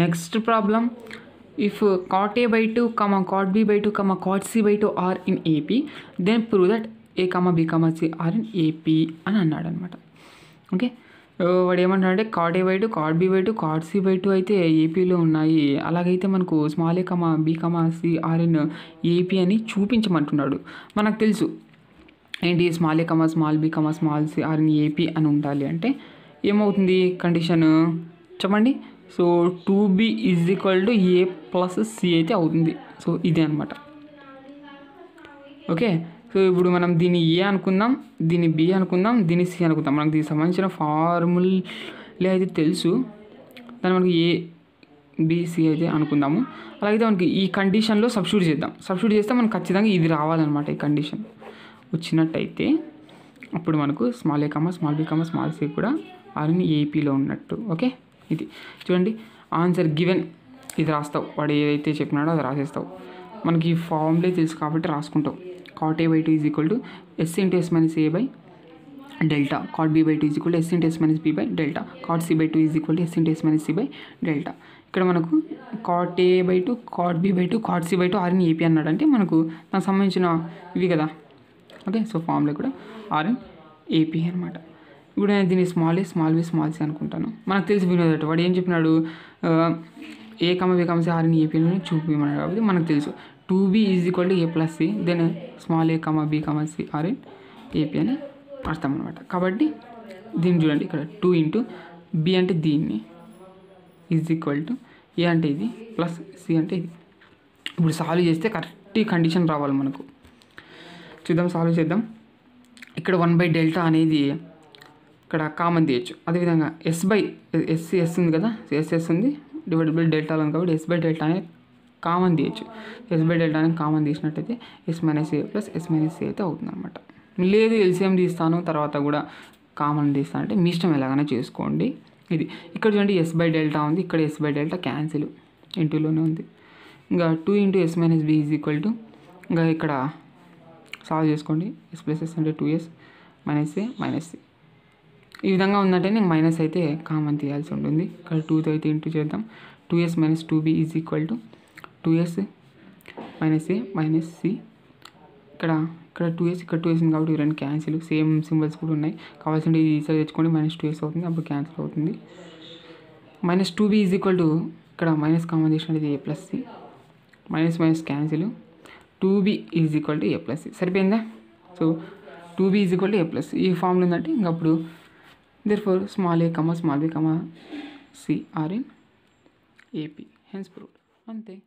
next problem if cot A by two comma cot B by two comma cot C by two are in AP then prove that A comma B comma C are in AP అని అన్నాడు అనమాట okay వాడు ఏమంటాడంటే cot A by two cot B by two cot C by two అయితే ఏపీలో ఉన్నాయి అలాగైతే మనకు small A comma B comma C in AP అని చూపించమంటున్నాడు మనకు తెలుసు ఏంటి small A comma small B comma small C are in AP అని ఉండాలి అంటే ఏమవుతుంది కండిషన్ చెప్పండి so two B is equal to A plus C అయితే అవుతుంది సో ఇదే అనమాట ఓకే సో ఇప్పుడు మనం దీన్ని ఏ అనుకుందాం దీన్ని బి అనుకుందాం దీన్ని సి అనుకుందాం మనకు దీనికి సంబంధించిన ఫార్ములే అయితే తెలుసు దాన్ని మనకి ఏ బీసీ అయితే అనుకుందాము అలాగే మనకి ఈ కండిషన్లో సబ్స్టిట్యూట్ చేద్దాం సబ్స్టిట్యూట్ చేస్తే మనకు ఖచ్చితంగా ఇది రావాలన్నమాట ఈ కండిషన్ వచ్చినట్టయితే అప్పుడు మనకు small A comma small B comma small C కూడా ఆర్ని ఏపీలో ఉన్నట్టు ఓకే ఇది చూడండి ఆన్సర్ గివెన్ ఇది రాస్తావు వాడు ఏదైతే చెప్పినాడో అది రాసేస్తావు మనకి ఈ ఫామ్లే తెలుసు కాబట్టి రాసుకుంటావు cot A by two is equal to S into S minus A by delta cot B by two is equal to S into S minus B by delta cot C by two is equal to S into S minus C by delta ఇక్కడ మనకు cot A by two cot B by two cot C by two are in AP అన్నాడు అంటే మనకు దానికి సంబంధించిన ఇవి కదా okay so ఫామ్లో కూడా ఆర్ఎన్ ఏపీ అనమాట ఇప్పుడు నేను దీన్ని small A small B small C అనుకుంటాను మనకు తెలిసి వినోదట వాడు ఏం చెప్పినాడు A comma B comma C ఆర్ని ఏ పిల్లని చూపించమన్నాడు కాబట్టి మనకు తెలుసు two B is equal to A plus C then small A comma B comma C are AP అని అర్థం అనమాట కాబట్టి దీన్ని చూడండి ఇక్కడ టూ ఇంటూ బి అంటే దీన్ని ఈజ్ ఈక్వల్ టు ఏ అంటే ఇది ప్లస్ సి అంటే ఇది ఇప్పుడు సాల్వ్ చేస్తే కరెక్ట్ కండిషన్ రావాలి మనకు చూద్దాం సాల్వ్ చేద్దాం ఇక్కడ వన్ బై డెల్టా అనేది ఇక్కడ కామన్ తీయచ్చు అదేవిధంగా ఎస్ బై ఎస్ ఎస్ ఉంది కదా ఎస్ ఎస్ ఉంది డివైడెడ్ బై డెల్టా ఉంది కాబట్టి ఎస్ బై డెల్టా అనేది కామన్ తీయచ్చు ఎస్ బై డెల్టా అనేది కామన్ తీసినట్టయితే S minus A plus S minus A అయితే అవుతుంది అనమాట లేదు ఎల్సిఎం తీస్తాను తర్వాత కూడా కామన్ తీస్తాను అంటే మీ ఇష్టం ఎలాగైనా చేసుకోండి ఇది ఇక్కడ చూడండి ఎస్ బై డెల్టా ఉంది ఇక్కడ ఎస్ బై డెల్టా క్యాన్సిల్ ఇంటూలోనే ఉంది ఇంకా two into S minus B is equal to ఇంకా ఇక్కడ సాల్వ్ చేసుకోండి ఎస్ ప్లస్ ఎస్ అంటే two S minus A minus C ఈ విధంగా ఉందంటే నేను మైనస్ అయితే కామన్ తీయాల్సి ఉంటుంది ఇక్కడ టూతో అయితే ఇంటూ చేద్దాం two S minus two B is equal to two S minus A minus C ఇక్కడ ఇక్కడ టూ ఎస్ ఇక్కడ టూ ఎస్ ఉంది కాబట్టి రెండు క్యాన్సిల్ సేమ్ సింబల్స్ కూడా ఉన్నాయి కావాల్సిన ఈ సైడ్ తెచ్చుకోండి మైనస్ టూ ఎస్ అవుతుంది అప్పుడు క్యాన్సిల్ అవుతుంది minus two B is equal to ఇక్కడ మైనస్ కామన్ చేసినట్టు A plus C minus minus cancel two B is equal to A plus C సరిపోయిందా so two B is equal to A plus ఈ ఫామ్లో ఉందంటే ఇంకప్పుడు therefore small a comma small b comma c are in ap hence proved one thing